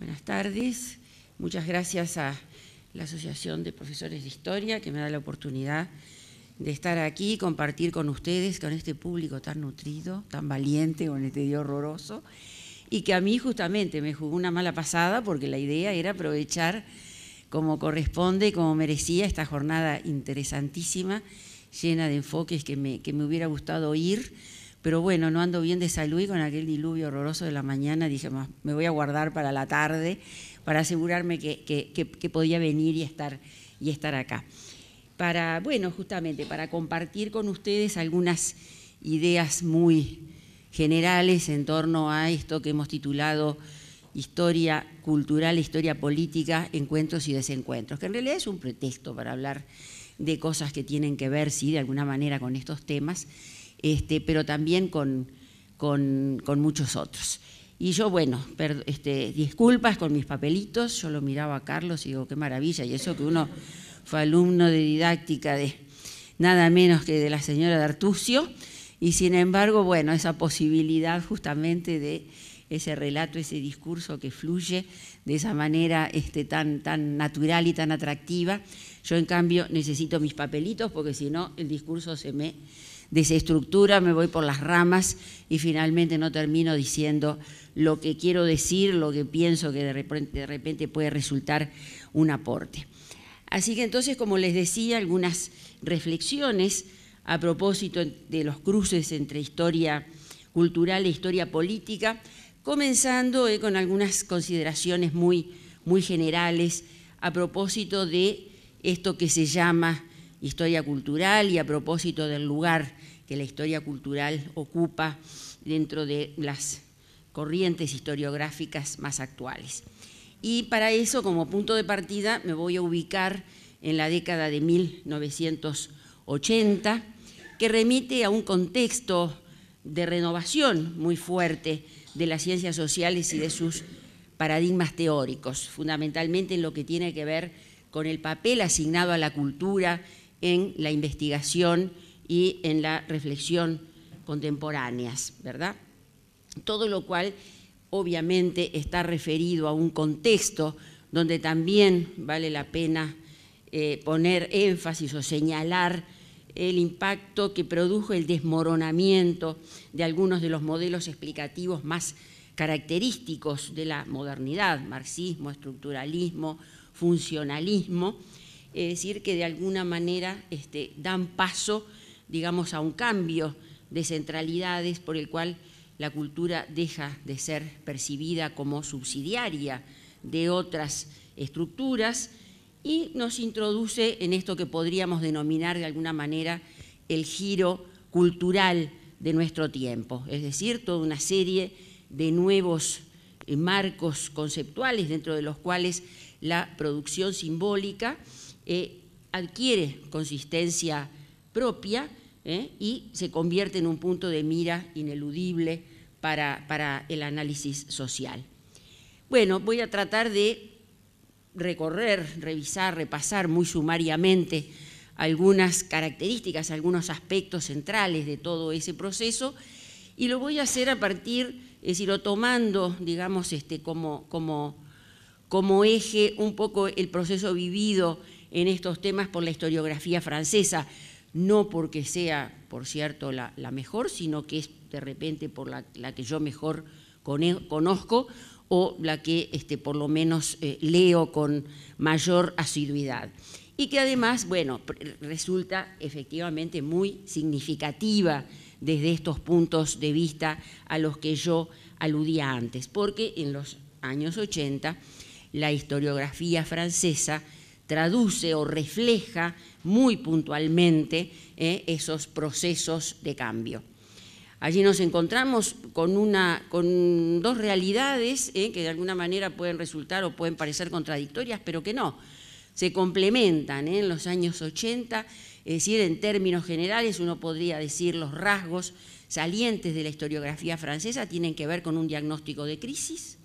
Buenas tardes. Muchas gracias a la Asociación de Profesores de Historia que me da la oportunidad de estar aquí y compartir con ustedes, con este público tan nutrido, tan valiente, con este día horroroso, y que a mí justamente me jugó una mala pasada porque la idea era aprovechar como corresponde como merecía esta jornada interesantísima, llena de enfoques que me, que me hubiera gustado oír pero bueno, no ando bien de salud y con aquel diluvio horroroso de la mañana dije, me voy a guardar para la tarde para asegurarme que, podía venir y estar, y estar acá. Para, bueno, justamente para compartir con ustedes algunas ideas muy generales en torno a esto que hemos titulado Historia cultural, historia política, encuentros y desencuentros, que en realidad es un pretexto para hablar de cosas que tienen que ver, sí, de alguna manera con estos temas, este, pero también con, muchos otros. Y yo, bueno, este, disculpas con mis papelitos, yo lo miraba a Carlos y digo, qué maravilla, y eso que uno fue alumno de didáctica de nada menos que de la señora de Artucio, y sin embargo, bueno, esa posibilidad justamente de ese relato, ese discurso que fluye de esa manera este, tan, tan natural y tan atractiva. Yo, en cambio, necesito mis papelitos porque si no, el discurso se me desestructura, me voy por las ramas y finalmente no termino diciendo lo que quiero decir, lo que pienso que de repente, puede resultar un aporte. Así que entonces, como les decía, algunas reflexiones a propósito de los cruces entre historia cultural e historia política, comenzando eh, con algunas consideraciones muy, muy generales a propósito de esto que se llama historia cultural y a propósito del lugar que la historia cultural ocupa dentro de las corrientes historiográficas más actuales. Y para eso, como punto de partida, me voy a ubicar en la década de 1980, que remite a un contexto de renovación muy fuerte de las ciencias sociales y de sus paradigmas teóricos, fundamentalmente en lo que tiene que ver con el papel asignado a la cultura en la investigación y en la reflexión contemporáneas, ¿verdad? Todo lo cual obviamente está referido a un contexto donde también vale la pena eh, poner énfasis o señalar el impacto que produjo el desmoronamiento de algunos de los modelos explicativos más característicos de la modernidad, marxismo, estructuralismo, funcionalismo, es decir, que de alguna manera este, dan paso, digamos, a un cambio de centralidades por el cual la cultura deja de ser percibida como subsidiaria de otras estructuras y nos introduce en esto que podríamos denominar de alguna manera el giro cultural de nuestro tiempo, es decir, toda una serie de nuevos eh, marcos conceptuales dentro de los cuales la producción simbólica eh, adquiere consistencia propia eh, y se convierte en un punto de mira ineludible para, para el análisis social. Bueno, voy a tratar de recorrer, revisar, repasar muy sumariamente algunas características, algunos aspectos centrales de todo ese proceso y lo voy a hacer a partir, es decir, tomando, digamos, este, como, como, como eje un poco el proceso vivido en estos temas por la historiografía francesa, no porque sea, por cierto, la, mejor, sino que es de repente por la, que yo mejor conozco o la que este, por lo menos eh, leo con mayor asiduidad. Y que además, bueno, resulta efectivamente muy significativa desde estos puntos de vista a los que yo aludía antes, porque en los años 80 la historiografía francesa traduce o refleja muy puntualmente eh, esos procesos de cambio. Allí nos encontramos con, una, con dos realidades eh, que de alguna manera pueden resultar o pueden parecer contradictorias, pero que no. Se complementan eh, en los años 80, es decir, en términos generales uno podría decir los rasgos salientes de la historiografía francesa tienen que ver con un diagnóstico de crisis,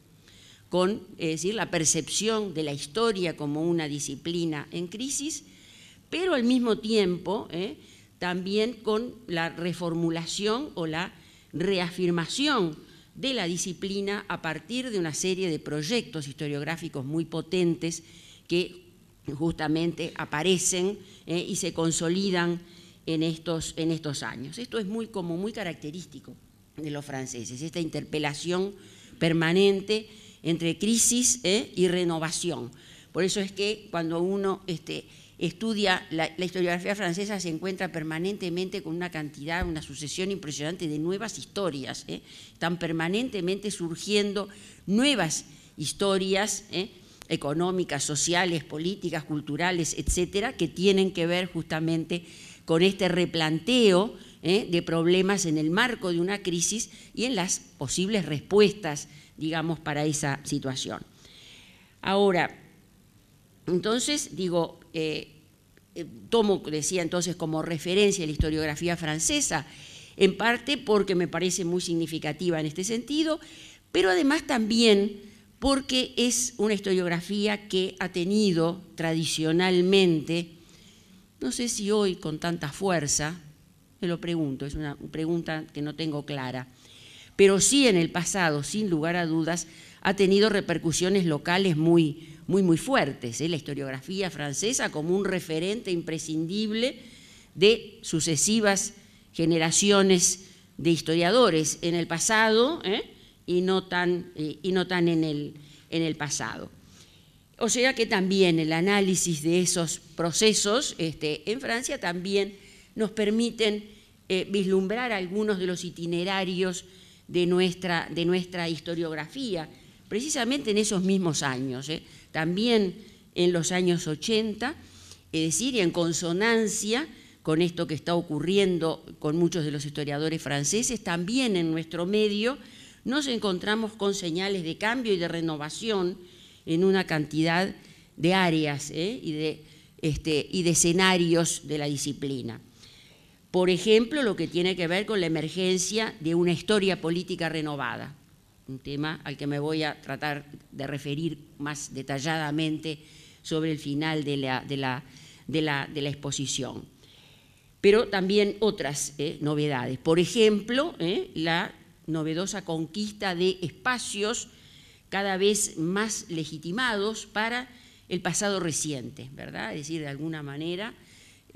con es decir, la percepción de la historia como una disciplina en crisis, pero al mismo tiempo eh, también con la reformulación o la reafirmación de la disciplina a partir de una serie de proyectos historiográficos muy potentes que justamente aparecen eh, y se consolidan en estos, en estos años. Esto es muy, como muy característico de los franceses, esta interpelación permanente entre crisis eh, y renovación. Por eso es que cuando uno este, estudia la, historiografía francesa se encuentra permanentemente con una cantidad, una sucesión impresionante de nuevas historias. Eh, están permanentemente surgiendo nuevas historias eh, económicas, sociales, políticas, culturales, etcétera, que tienen que ver justamente con este replanteo de problemas en el marco de una crisis y en las posibles respuestas digamos, para esa situación. Ahora, entonces, digo, eh, eh, tomo, decía entonces, como referencia la historiografía francesa, en parte porque me parece muy significativa en este sentido, pero además también porque es una historiografía que ha tenido tradicionalmente, no sé si hoy con tanta fuerza, me lo pregunto, es una pregunta que no tengo clara, pero sí en el pasado, sin lugar a dudas, ha tenido repercusiones locales muy, muy, muy fuertes. ¿eh? La historiografía francesa como un referente imprescindible de sucesivas generaciones de historiadores en el pasado ¿eh? y, no tan, eh, y no en, el, pasado. O sea que también el análisis de esos procesos este, en Francia también nos permiten vislumbrar algunos de los itinerarios de nuestra, de nuestra historiografía, precisamente en esos mismos años, ¿eh? también en los años 80, es decir, y en consonancia con esto que está ocurriendo con muchos de los historiadores franceses, también en nuestro medio nos encontramos con señales de cambio y de renovación en una cantidad de áreas ¿eh? este, y de escenarios de la disciplina. Por ejemplo, lo que tiene que ver con la emergencia de una historia política renovada, un tema al que me voy a tratar de referir más detalladamente sobre el final de la, exposición. Pero también otras eh, novedades. Por ejemplo, eh, la novedosa conquista de espacios cada vez más legitimados para el pasado reciente, ¿verdad? Es decir, de alguna manera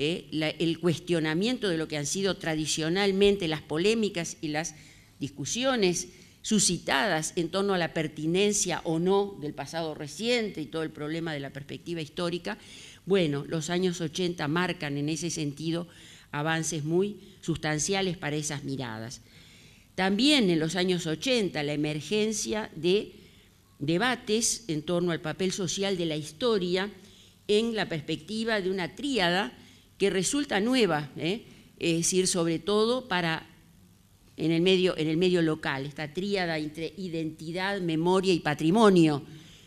eh, el cuestionamiento de lo que han sido tradicionalmente las polémicas y las discusiones suscitadas en torno a la pertinencia o no del pasado reciente y todo el problema de la perspectiva histórica, bueno, los años 80 marcan en ese sentido avances muy sustanciales para esas miradas. También en los años 80 la emergencia de debates en torno al papel social de la historia en la perspectiva de una tríada que resulta nueva, ¿eh? es decir, sobre todo para en el medio, en el medio local, esta tríada entre identidad, memoria y patrimonio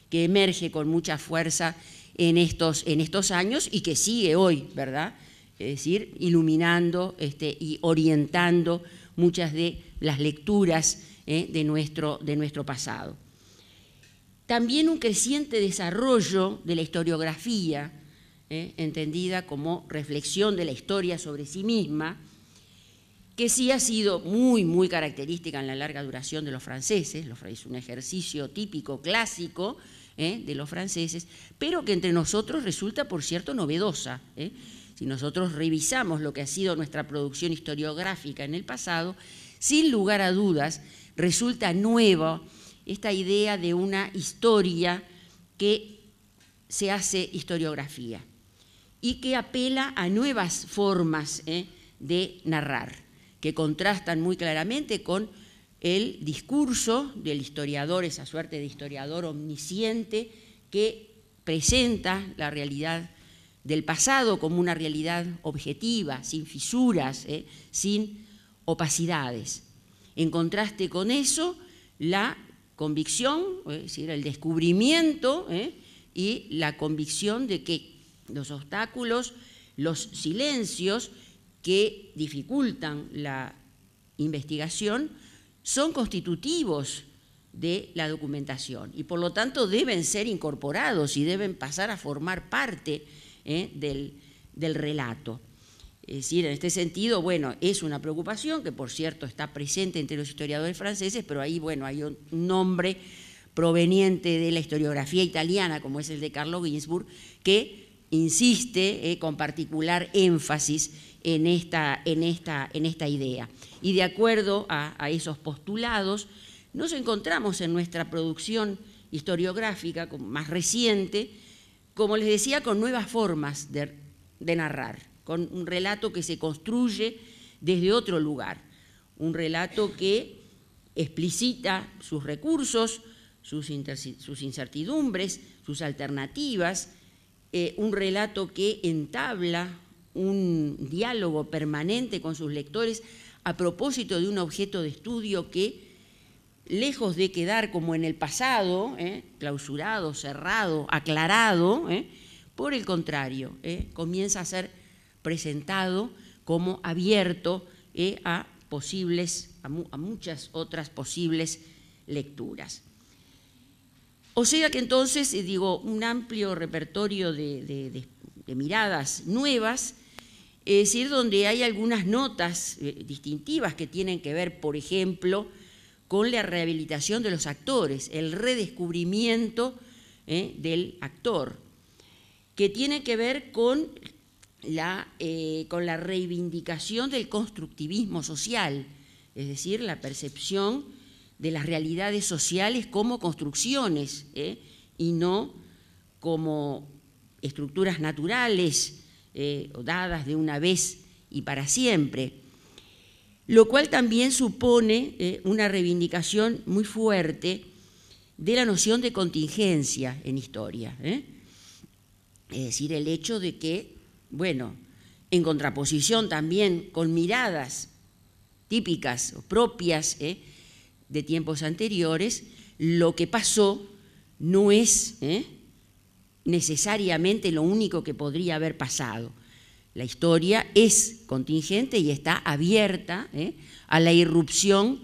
que emerge con mucha fuerza en estos, en estos años y que sigue hoy, ¿verdad? Es decir, iluminando este, y orientando muchas de las lecturas ¿eh? de, nuestro, de nuestro pasado. También un creciente desarrollo de la historiografía, ¿eh? entendida como reflexión de la historia sobre sí misma, que sí ha sido muy, muy característica en la larga duración de los franceses, es un ejercicio típico, clásico ¿eh? de los franceses, pero que entre nosotros resulta, por cierto, novedosa. ¿eh? Si nosotros revisamos lo que ha sido nuestra producción historiográfica en el pasado, sin lugar a dudas, resulta nueva esta idea de una historia que se hace historiografía y que apela a nuevas formas eh, de narrar, que contrastan muy claramente con el discurso del historiador, esa suerte de historiador omnisciente que presenta la realidad del pasado como una realidad objetiva, sin fisuras, eh, sin opacidades. En contraste con eso, la convicción, es decir, el descubrimiento eh, y la convicción de que los obstáculos, los silencios que dificultan la investigación son constitutivos de la documentación y por lo tanto deben ser incorporados y deben pasar a formar parte ¿eh? del, del relato. Es decir, en este sentido, bueno, es una preocupación que por cierto está presente entre los historiadores franceses, pero ahí, bueno, hay un nombre proveniente de la historiografía italiana, como es el de Carlo Ginsburg, que insiste eh, con particular énfasis en esta, idea. Y de acuerdo a, esos postulados, nos encontramos en nuestra producción historiográfica más reciente, como les decía, con nuevas formas de, narrar, con un relato que se construye desde otro lugar, un relato que explicita sus recursos, sus incertidumbres, sus alternativas, eh, un relato que entabla un diálogo permanente con sus lectores a propósito de un objeto de estudio que, lejos de quedar como en el pasado, eh, clausurado, cerrado, aclarado, eh, por el contrario, comienza a ser presentado como abierto a posibles, a muchas otras posibles lecturas. O sea que entonces, eh, digo, un amplio repertorio de, miradas nuevas, es decir, donde hay algunas notas eh, distintivas que tienen que ver, por ejemplo, con la rehabilitación de los actores, el redescubrimiento eh, del actor, que tiene que ver con la, con la reivindicación del constructivismo social, es decir, la percepción de las realidades sociales como construcciones ¿eh? y no como estructuras naturales eh, dadas de una vez y para siempre, lo cual también supone eh, una reivindicación muy fuerte de la noción de contingencia en historia. Es decir, el hecho de que, bueno, en contraposición también con miradas típicas o propias, ¿eh? de tiempos anteriores, lo que pasó no es ¿eh? necesariamente lo único que podría haber pasado. La historia es contingente y está abierta ¿eh? a la irrupción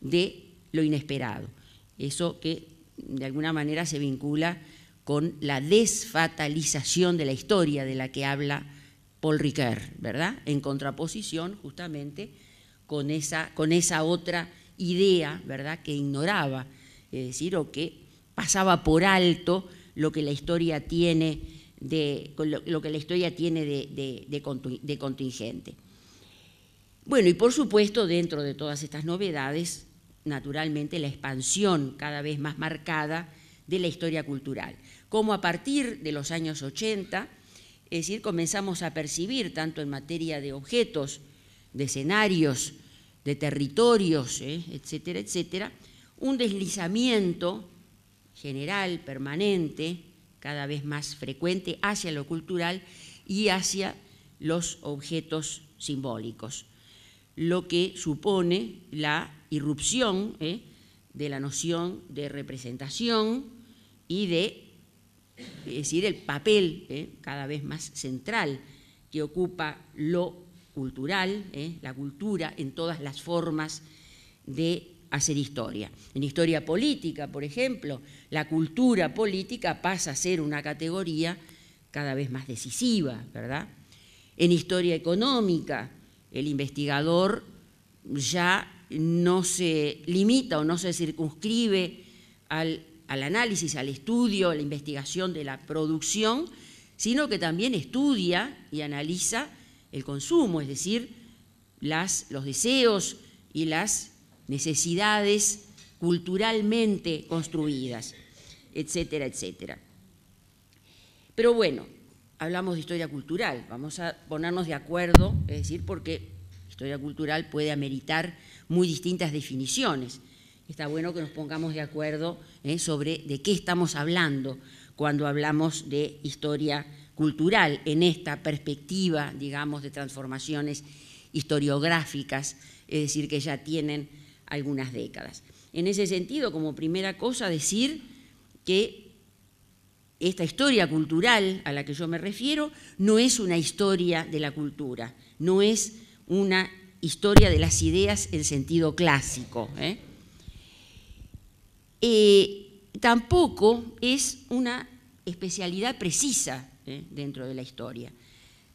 de lo inesperado. Eso que de alguna manera se vincula con la desfatalización de la historia de la que habla Paul Ricoeur, ¿verdad? En contraposición justamente con esa, con esa otra idea, ¿verdad?, que ignoraba, es decir, o que pasaba por alto lo que la historia tiene de, lo, que la historia tiene de, de contingente. Bueno, y por supuesto, dentro de todas estas novedades, naturalmente la expansión cada vez más marcada de la historia cultural. Como a partir de los años 80, es decir, comenzamos a percibir tanto en materia de objetos, de escenarios, de territorios, eh, etcétera, etcétera, un deslizamiento general, permanente, cada vez más frecuente hacia lo cultural y hacia los objetos simbólicos, lo que supone la irrupción eh, de la noción de representación y de, es decir, el papel eh, cada vez más central que ocupa lo cultural, eh, la cultura en todas las formas de hacer historia. En historia política, por ejemplo, la cultura política pasa a ser una categoría cada vez más decisiva, ¿verdad? En historia económica, el investigador ya no se limita o no se circunscribe al, al análisis, al estudio, a la investigación de la producción, sino que también estudia y analiza el consumo, es decir, las, los deseos y las necesidades culturalmente construidas, etcétera, etcétera. Pero bueno, hablamos de historia cultural, vamos a ponernos de acuerdo, es decir, porque historia cultural puede ameritar muy distintas definiciones. Está bueno que nos pongamos de acuerdo eh, sobre de qué estamos hablando cuando hablamos de historia cultural en esta perspectiva, digamos, de transformaciones historiográficas, es decir, que ya tienen algunas décadas. En ese sentido, como primera cosa, decir que esta historia cultural a la que yo me refiero no es una historia de la cultura, no es una historia de las ideas en sentido clásico. ¿eh? Eh, tampoco es una especialidad precisa ¿eh? dentro de la historia.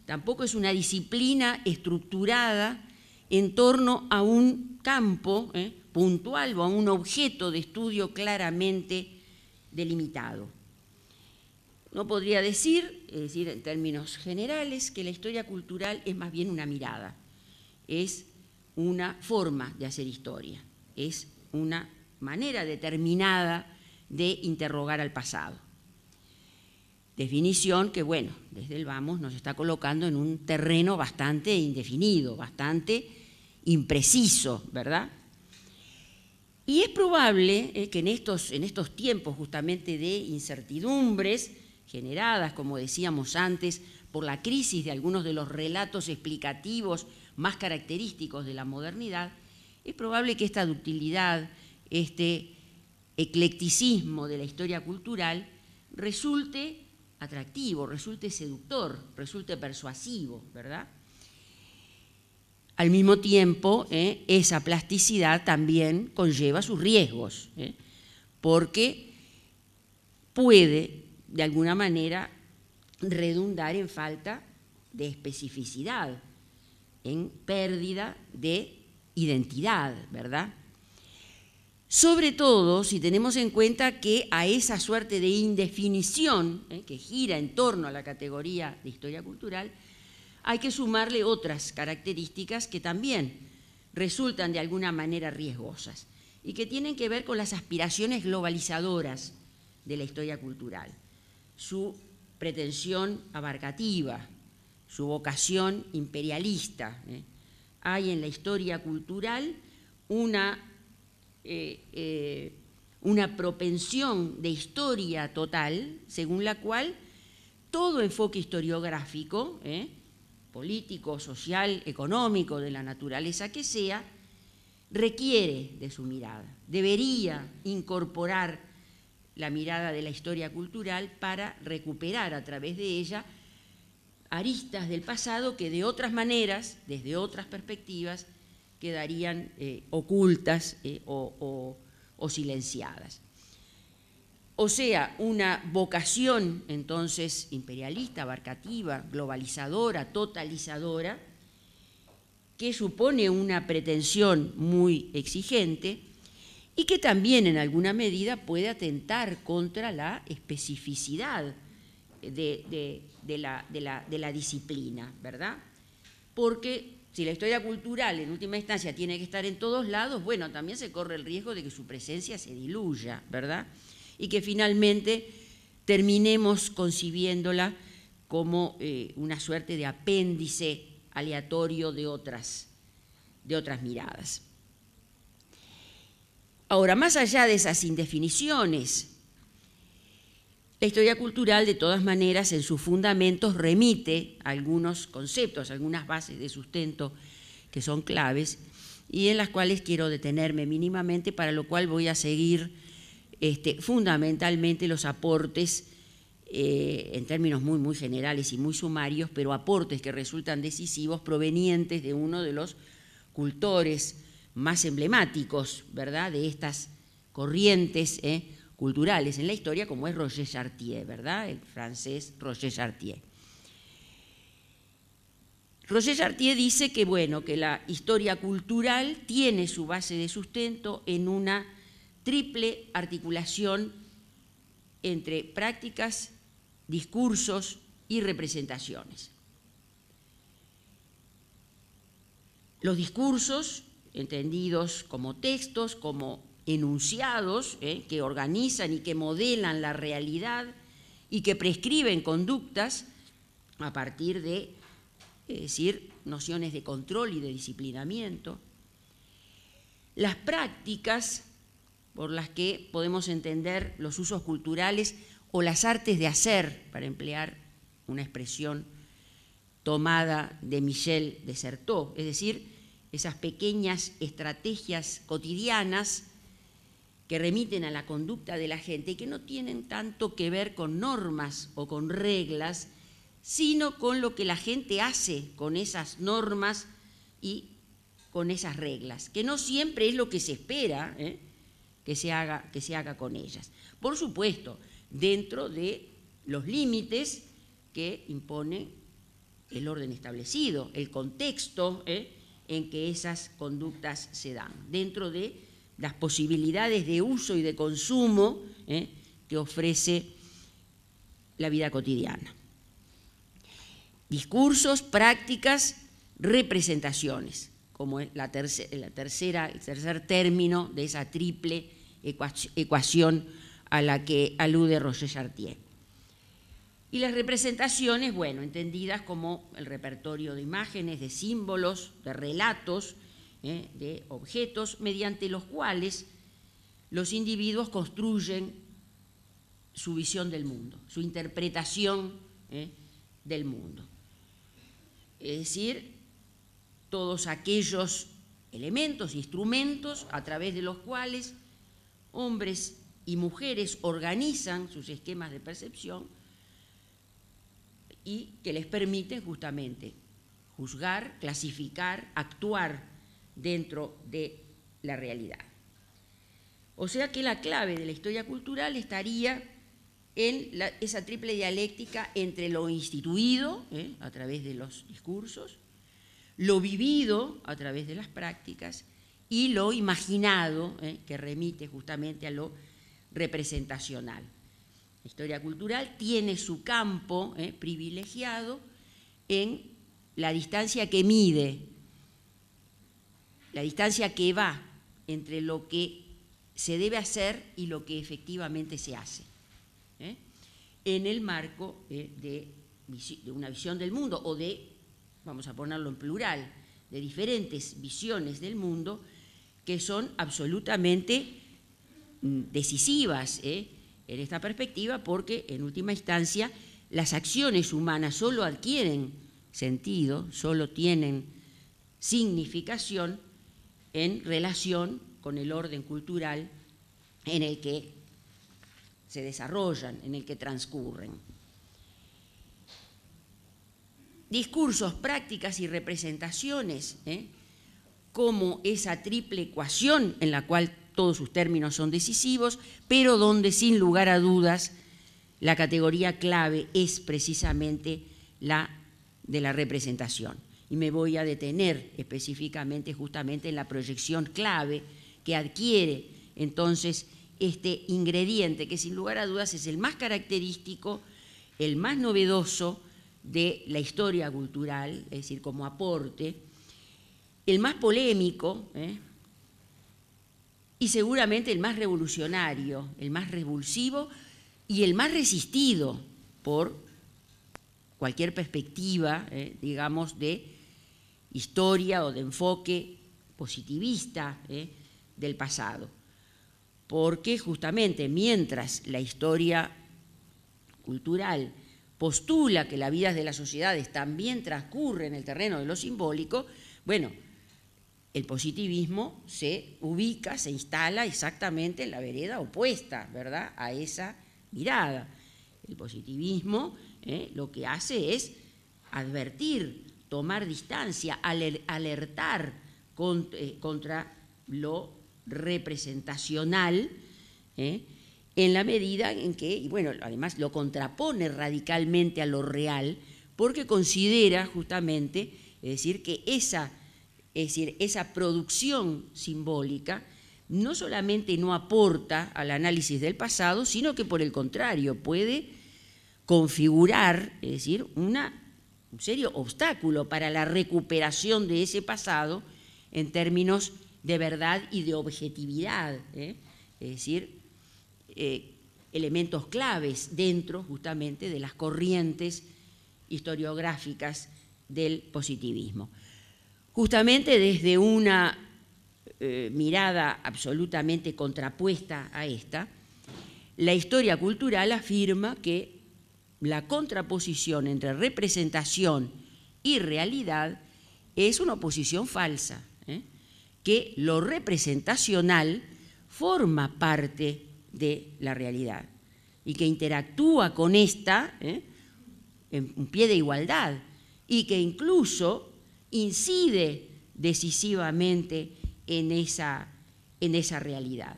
Tampoco es una disciplina estructurada en torno a un campo ¿eh? puntual o a un objeto de estudio claramente delimitado. No podría decir, es decir, en términos generales, que la historia cultural es más bien una mirada, es una forma de hacer historia, es una manera determinada de interrogar al pasado definición que, bueno, desde el vamos nos está colocando en un terreno bastante indefinido, bastante impreciso, ¿verdad? Y es probable eh, que en estos, en estos tiempos justamente de incertidumbres generadas, como decíamos antes, por la crisis de algunos de los relatos explicativos más característicos de la modernidad, es probable que esta ductilidad, este eclecticismo de la historia cultural, resulte atractivo, resulte seductor, resulte persuasivo, ¿verdad? Al mismo tiempo, eh, esa plasticidad también conlleva sus riesgos, eh, porque puede, de alguna manera, redundar en falta de especificidad, en pérdida de identidad, ¿verdad? Sobre todo si tenemos en cuenta que a esa suerte de indefinición eh, que gira en torno a la categoría de historia cultural, hay que sumarle otras características que también resultan de alguna manera riesgosas y que tienen que ver con las aspiraciones globalizadoras de la historia cultural, su pretensión abarcativa, su vocación imperialista. Eh, hay en la historia cultural una eh, eh, una propensión de historia total, según la cual todo enfoque historiográfico, eh, político, social, económico, de la naturaleza que sea, requiere de su mirada, debería incorporar la mirada de la historia cultural para recuperar a través de ella aristas del pasado que de otras maneras, desde otras perspectivas, quedarían eh, ocultas eh, o, silenciadas. O sea, una vocación entonces imperialista, abarcativa, globalizadora, totalizadora, que supone una pretensión muy exigente y que también en alguna medida puede atentar contra la especificidad de, la, la disciplina, ¿verdad? Porque si la historia cultural en última instancia tiene que estar en todos lados, bueno, también se corre el riesgo de que su presencia se diluya, ¿verdad? Y que finalmente terminemos concibiéndola como eh, una suerte de apéndice aleatorio de otras, de otras miradas. Ahora, más allá de esas indefiniciones la historia cultural, de todas maneras, en sus fundamentos remite algunos conceptos, algunas bases de sustento que son claves y en las cuales quiero detenerme mínimamente, para lo cual voy a seguir este, fundamentalmente los aportes, eh, en términos muy, muy generales y muy sumarios, pero aportes que resultan decisivos provenientes de uno de los cultores más emblemáticos, ¿verdad?, de estas corrientes. ¿eh? culturales en la historia, como es Roger Chartier, ¿verdad? El francés Roger Chartier. Roger Chartier dice que, bueno, que la historia cultural tiene su base de sustento en una triple articulación entre prácticas, discursos y representaciones. Los discursos, entendidos como textos, como enunciados eh, que organizan y que modelan la realidad y que prescriben conductas a partir de, es decir, nociones de control y de disciplinamiento. Las prácticas por las que podemos entender los usos culturales o las artes de hacer, para emplear una expresión tomada de Michel de Certeau, es decir, esas pequeñas estrategias cotidianas que remiten a la conducta de la gente y que no tienen tanto que ver con normas o con reglas, sino con lo que la gente hace con esas normas y con esas reglas, que no siempre es lo que se espera ¿eh? que, se haga, que se haga con ellas. Por supuesto, dentro de los límites que impone el orden establecido, el contexto ¿eh? en que esas conductas se dan, dentro de las posibilidades de uso y de consumo ¿eh? que ofrece la vida cotidiana. Discursos, prácticas, representaciones, como es la tercera, el tercer término de esa triple ecuación a la que alude Roger Chartier. Y las representaciones, bueno, entendidas como el repertorio de imágenes, de símbolos, de relatos, ¿eh? de objetos mediante los cuales los individuos construyen su visión del mundo, su interpretación ¿eh? del mundo. Es decir, todos aquellos elementos, instrumentos a través de los cuales hombres y mujeres organizan sus esquemas de percepción y que les permiten justamente juzgar, clasificar, actuar dentro de la realidad. O sea que la clave de la historia cultural estaría en esa triple dialéctica entre lo instituido, ¿eh? a través de los discursos, lo vivido a través de las prácticas y lo imaginado, ¿eh? que remite justamente a lo representacional. La historia cultural tiene su campo ¿eh? privilegiado en la distancia que mide la distancia que va entre lo que se debe hacer y lo que efectivamente se hace, ¿eh? en el marco eh, de, una visión del mundo o de, vamos a ponerlo en plural, de diferentes visiones del mundo que son absolutamente mm, decisivas ¿eh? en esta perspectiva porque en última instancia las acciones humanas solo adquieren sentido, solo tienen significación en relación con el orden cultural en el que se desarrollan, en el que transcurren. Discursos, prácticas y representaciones, ¿eh? como esa triple ecuación en la cual todos sus términos son decisivos, pero donde sin lugar a dudas la categoría clave es precisamente la de la representación y me voy a detener específicamente justamente en la proyección clave que adquiere entonces este ingrediente, que sin lugar a dudas es el más característico, el más novedoso de la historia cultural, es decir, como aporte, el más polémico ¿eh? y seguramente el más revolucionario, el más revulsivo y el más resistido por cualquier perspectiva, ¿eh? digamos, de historia o de enfoque positivista ¿eh? del pasado. Porque justamente mientras la historia cultural postula que la vida de las sociedades también transcurre en el terreno de lo simbólico, bueno, el positivismo se ubica, se instala exactamente en la vereda opuesta, ¿verdad?, a esa mirada. El positivismo ¿eh? lo que hace es advertir tomar distancia, alertar eh, contra lo representacional, ¿eh? en la medida en que, y bueno, además lo contrapone radicalmente a lo real, porque considera justamente, es decir, que esa, es decir, esa producción simbólica no solamente no aporta al análisis del pasado, sino que por el contrario puede configurar, es decir, una un serio obstáculo para la recuperación de ese pasado en términos de verdad y de objetividad, ¿eh? es decir, eh, elementos claves dentro justamente de las corrientes historiográficas del positivismo. Justamente desde una eh, mirada absolutamente contrapuesta a esta, la historia cultural afirma que la contraposición entre representación y realidad es una oposición falsa, ¿eh? que lo representacional forma parte de la realidad y que interactúa con esta ¿eh? en un pie de igualdad y que incluso incide decisivamente en esa, en esa realidad.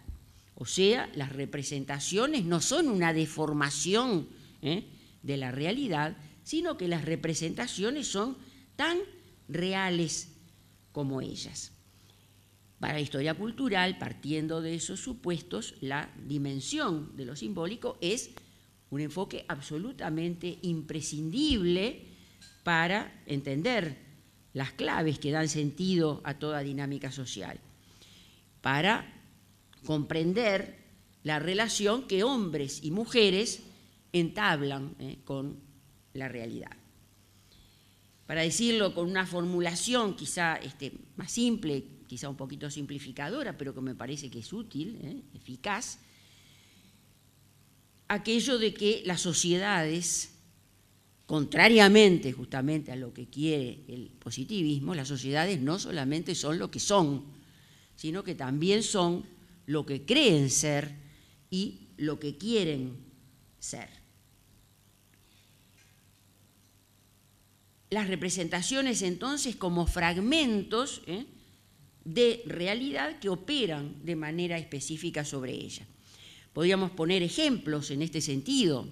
O sea, las representaciones no son una deformación ¿eh? de la realidad, sino que las representaciones son tan reales como ellas. Para la historia cultural, partiendo de esos supuestos, la dimensión de lo simbólico es un enfoque absolutamente imprescindible para entender las claves que dan sentido a toda dinámica social, para comprender la relación que hombres y mujeres entablan eh, con la realidad. Para decirlo con una formulación quizá este, más simple, quizá un poquito simplificadora, pero que me parece que es útil, eh, eficaz, aquello de que las sociedades, contrariamente justamente a lo que quiere el positivismo, las sociedades no solamente son lo que son, sino que también son lo que creen ser y lo que quieren ser. las representaciones entonces como fragmentos ¿eh? de realidad que operan de manera específica sobre ella. Podríamos poner ejemplos en este sentido,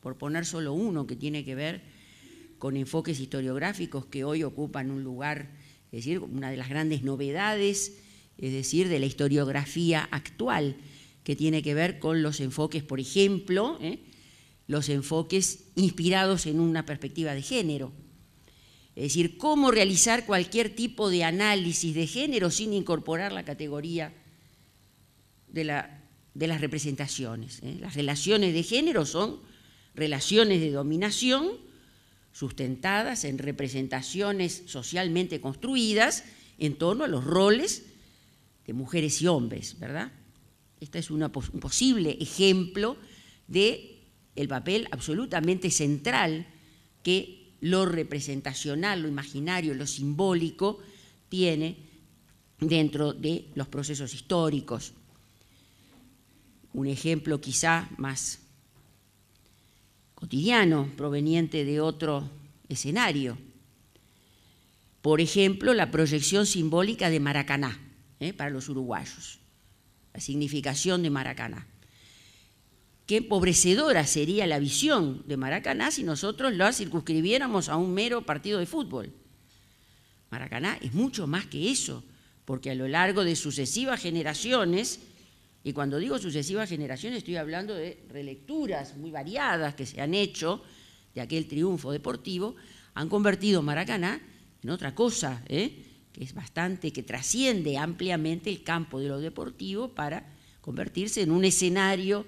por poner solo uno que tiene que ver con enfoques historiográficos que hoy ocupan un lugar, es decir, una de las grandes novedades, es decir, de la historiografía actual, que tiene que ver con los enfoques, por ejemplo, ¿eh? los enfoques inspirados en una perspectiva de género, es decir, cómo realizar cualquier tipo de análisis de género sin incorporar la categoría de, las representaciones. ¿eh? Las relaciones de género son relaciones de dominación sustentadas en representaciones socialmente construidas en torno a los roles de mujeres y hombres, ¿verdad? Este es un posible ejemplo de papel absolutamente central que lo representacional, lo imaginario, lo simbólico, tiene dentro de los procesos históricos. Un ejemplo quizá más cotidiano, proveniente de otro escenario. Por ejemplo, la proyección simbólica de Maracaná ¿eh? para los uruguayos, la significación de Maracaná qué empobrecedora sería la visión de Maracaná si nosotros la circunscribiéramos a un mero partido de fútbol. Maracaná es mucho más que eso, porque a lo largo de sucesivas generaciones, y cuando digo sucesivas generaciones estoy hablando de relecturas muy variadas que se han hecho de aquel triunfo deportivo, han convertido Maracaná en otra cosa, ¿eh? que es bastante, que trasciende ampliamente el campo de lo deportivo para convertirse en un escenario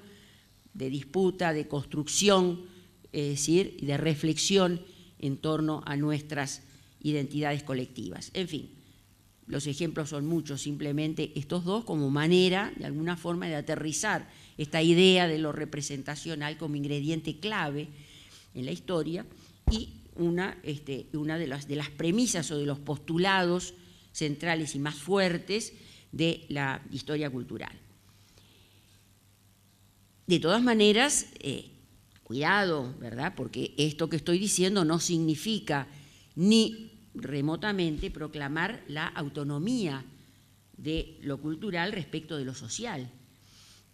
de disputa, de construcción, es decir, de reflexión en torno a nuestras identidades colectivas. En fin, los ejemplos son muchos, simplemente estos dos como manera, de alguna forma, de aterrizar esta idea de lo representacional como ingrediente clave en la historia y una, este, de, las, de las premisas o de los postulados centrales y más fuertes de la historia cultural. De todas maneras, eh, cuidado, ¿verdad? Porque esto que estoy diciendo no significa ni remotamente proclamar la autonomía de lo cultural respecto de lo social.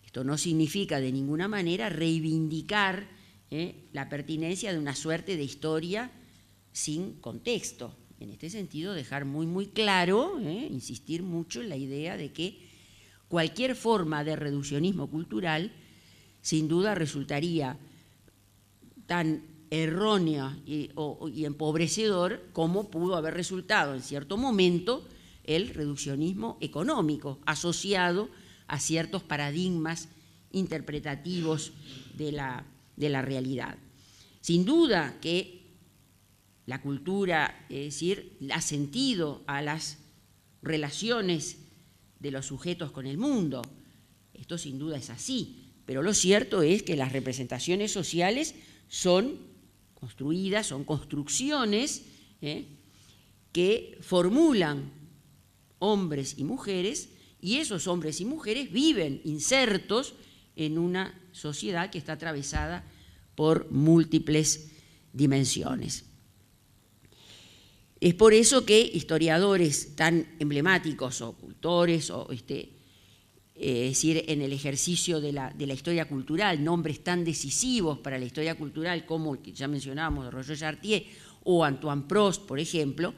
Esto no significa de ninguna manera reivindicar eh, la pertinencia de una suerte de historia sin contexto. En este sentido, dejar muy, muy claro, eh, insistir mucho en la idea de que cualquier forma de reduccionismo cultural sin duda resultaría tan errónea y, empobrecedor como pudo haber resultado en cierto momento el reduccionismo económico asociado a ciertos paradigmas interpretativos de la, de la realidad. Sin duda que la cultura, es decir, ha sentido a las relaciones de los sujetos con el mundo. Esto sin duda es así. Pero lo cierto es que las representaciones sociales son construidas, son construcciones ¿eh? que formulan hombres y mujeres y esos hombres y mujeres viven insertos en una sociedad que está atravesada por múltiples dimensiones. Es por eso que historiadores tan emblemáticos o cultores o este, eh, es decir, en el ejercicio de la, de la, historia cultural, nombres tan decisivos para la historia cultural como el que ya mencionábamos, Roger Chartier o Antoine Prost, por ejemplo,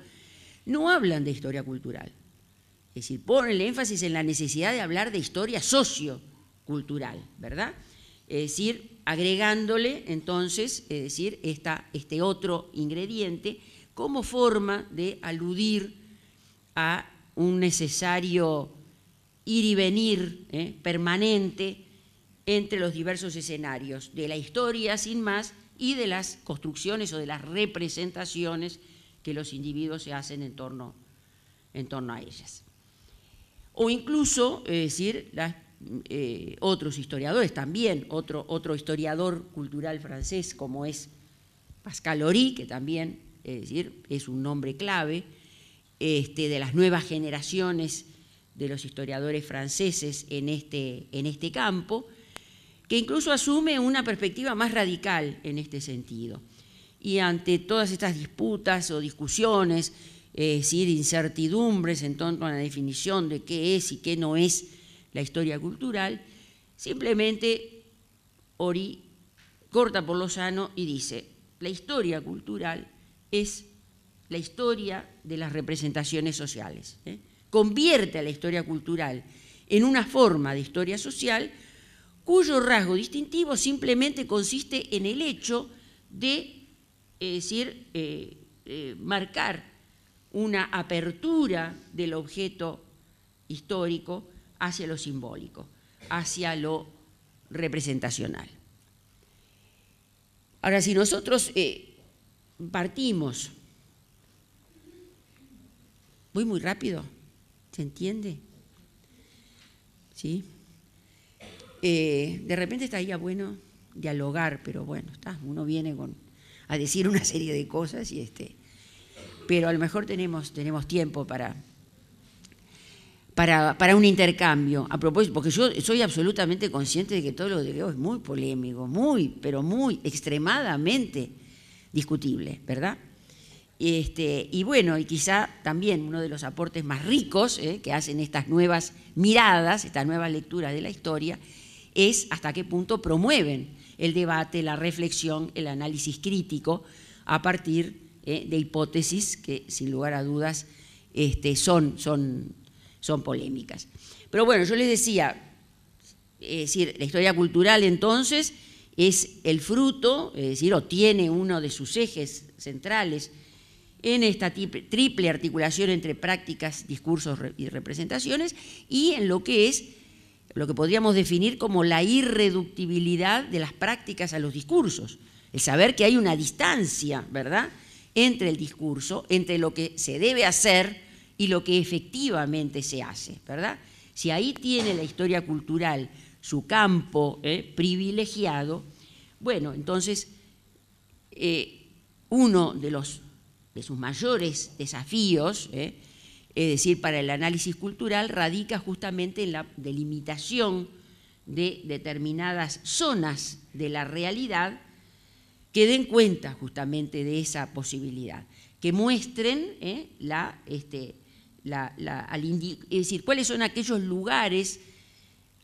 no hablan de historia cultural. Es decir, ponen el énfasis en la necesidad de hablar de historia sociocultural, ¿verdad? Es decir, agregándole entonces, es decir, esta, este otro ingrediente como forma de aludir a un necesario ir y venir ¿eh? permanente entre los diversos escenarios de la historia sin más y de las construcciones o de las representaciones que los individuos se hacen en torno, en torno a ellas. O incluso, es decir, eh, otros historiadores también, otro, otro historiador cultural francés como es Pascal Horry, que también es, decir, es un nombre clave, este, de las nuevas generaciones de los historiadores franceses en este, en este campo, que incluso asume una perspectiva más radical en este sentido. Y ante todas estas disputas o discusiones, es eh, decir, incertidumbres en torno a la definición de qué es y qué no es la historia cultural, simplemente Ori corta por lo sano y dice, la historia cultural es la historia de las representaciones sociales. ¿eh? convierte a la historia cultural en una forma de historia social cuyo rasgo distintivo simplemente consiste en el hecho de, decir, eh, eh, marcar una apertura del objeto histórico hacia lo simbólico, hacia lo representacional. Ahora, si nosotros eh, partimos, voy muy rápido, ¿Se entiende? ¿Sí? Eh, de repente estaría bueno dialogar, pero bueno, está, uno viene con, a decir una serie de cosas y este. Pero a lo mejor tenemos, tenemos tiempo para, para, para, un intercambio. A propósito, porque yo soy absolutamente consciente de que todo lo que veo es muy polémico, muy, pero muy, extremadamente discutible, ¿verdad? Este, y bueno, y quizá también uno de los aportes más ricos eh, que hacen estas nuevas miradas, estas nuevas lecturas de la historia, es hasta qué punto promueven el debate, la reflexión, el análisis crítico a partir eh, de hipótesis que sin lugar a dudas este, son, son polémicas. Pero bueno, yo les decía, es decir, la historia cultural entonces es el fruto, es decir, o tiene uno de sus ejes centrales, en esta triple articulación entre prácticas, discursos y representaciones y en lo que es lo que podríamos definir como la irreductibilidad de las prácticas a los discursos, el saber que hay una distancia, ¿verdad?, entre el discurso, entre lo que se debe hacer y lo que efectivamente se hace, ¿verdad? Si ahí tiene la historia cultural su campo eh, privilegiado, bueno, entonces eh, uno de los de sus mayores desafíos, ¿eh? es decir, para el análisis cultural, radica justamente en la delimitación de determinadas zonas de la realidad que den cuenta justamente de esa posibilidad, que muestren ¿eh? la, este, al decir, cuáles son aquellos lugares,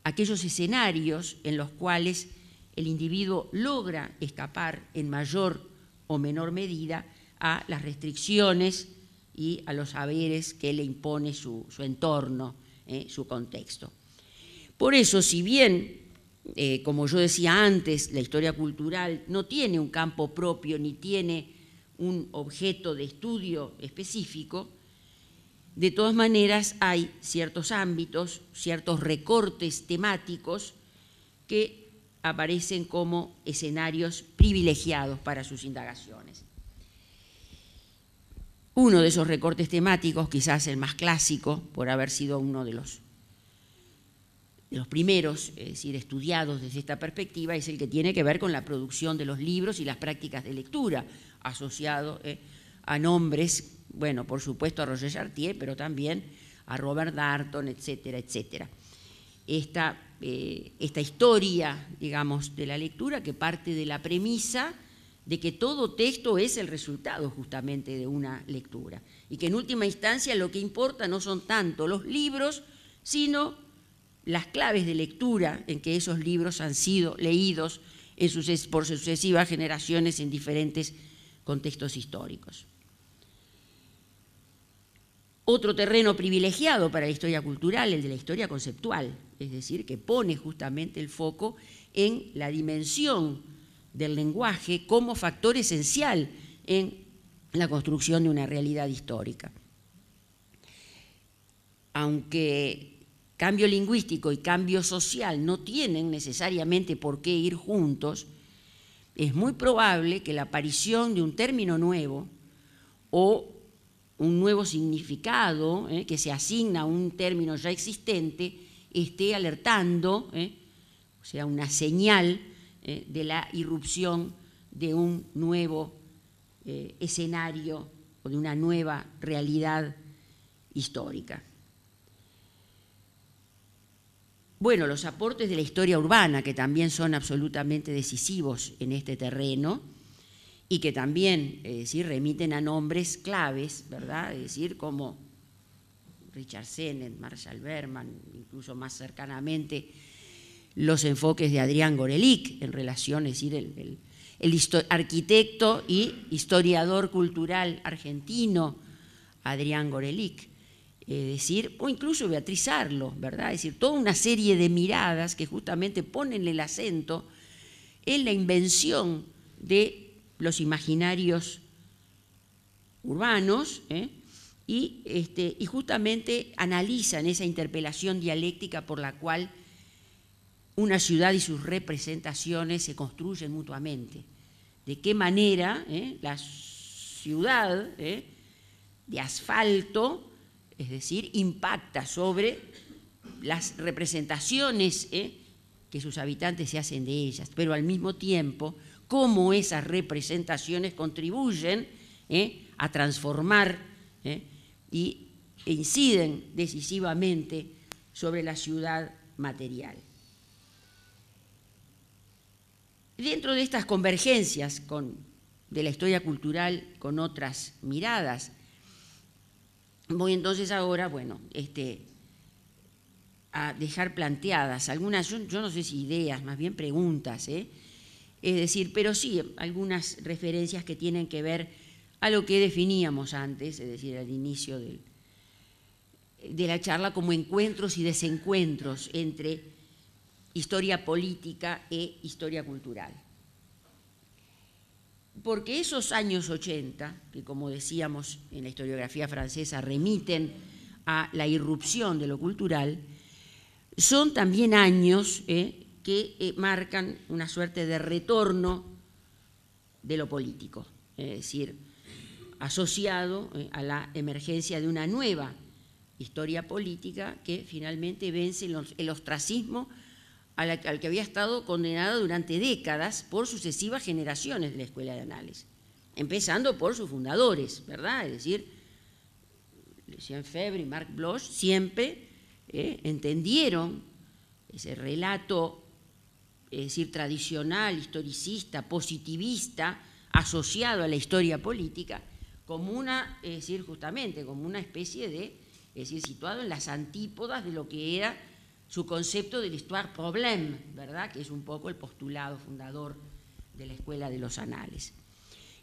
aquellos escenarios en los cuales el individuo logra escapar en mayor o menor medida a las restricciones y a los saberes que le impone su, entorno, eh, su contexto. Por eso, si bien, eh, como yo decía antes, la historia cultural no tiene un campo propio ni tiene un objeto de estudio específico, de todas maneras hay ciertos ámbitos, ciertos recortes temáticos que aparecen como escenarios privilegiados para sus indagaciones uno de esos recortes temáticos, quizás el más clásico, por haber sido uno de los, los primeros, es decir, estudiados desde esta perspectiva, es el que tiene que ver con la producción de los libros y las prácticas de lectura, asociado eh, a nombres, bueno, por supuesto a Roger Chartier, pero también a Robert Darton, etcétera, etcétera. Esta, eh, esta historia, digamos, de la lectura que parte de la premisa de que todo texto es el resultado justamente de una lectura y que en última instancia lo que importa no son tanto los libros, sino las claves de lectura en que esos libros han sido leídos por sucesivas generaciones en diferentes contextos históricos. Otro terreno privilegiado para la historia cultural, el de la historia conceptual, es decir, que pone justamente el foco en la dimensión del lenguaje como factor esencial en la construcción de una realidad histórica. Aunque cambio lingüístico y cambio social no tienen necesariamente por qué ir juntos, es muy probable que la aparición de un término nuevo o un nuevo significado eh, que se asigna a un término ya existente esté alertando, eh, o sea, una señal eh, de la irrupción de un nuevo eh, escenario o de una nueva realidad histórica. Bueno, los aportes de la historia urbana, que también son absolutamente decisivos en este terreno y que también remiten a nombres claves, ¿verdad? Es decir, como Richard Sennett, Marshall Berman, incluso más cercanamente los enfoques de Adrián Gorelick en relación, es decir, el, arquitecto y historiador cultural argentino Adrián Gorelick. decir, o incluso Beatriz Arlo, ¿verdad? Es decir, toda una serie de miradas que justamente ponen el acento en la invención de los imaginarios urbanos ¿eh? este, y justamente analizan esa interpelación dialéctica por la cual una ciudad y sus representaciones se construyen mutuamente. De qué manera eh, la ciudad eh, de asfalto, es decir, impacta sobre las representaciones eh, que sus habitantes se hacen de ellas, pero al mismo tiempo cómo esas representaciones contribuyen a transformar y, e inciden decisivamente sobre la ciudad material. Dentro de estas convergencias con, de la historia cultural con otras miradas, voy entonces ahora, bueno, este, a dejar planteadas algunas, yo, no sé si ideas, más bien preguntas, ¿eh? es decir, pero sí algunas referencias que tienen que ver a lo que definíamos antes, es decir, al inicio del, de la charla como encuentros y desencuentros entre historia política e historia cultural. Porque esos años 80, que como decíamos en la historiografía francesa remiten a la irrupción de lo cultural, son también años eh, que eh, marcan una suerte de retorno de lo político, es decir, asociado eh, a la emergencia de una nueva historia política que finalmente vence el ostracismo al, que había estado condenada durante décadas por sucesivas generaciones de la Escuela de Anales, empezando por sus fundadores, ¿verdad? Es decir, Lucien Febre y Marc Bloch siempre eh, entendieron ese relato, es decir, tradicional, historicista, positivista, asociado a la historia política, como una, es decir, justamente, como una especie de, es decir, situado en las antípodas de lo que era su concepto de l'histoire problème, ¿verdad? que es un poco el postulado fundador de la Escuela de los Anales.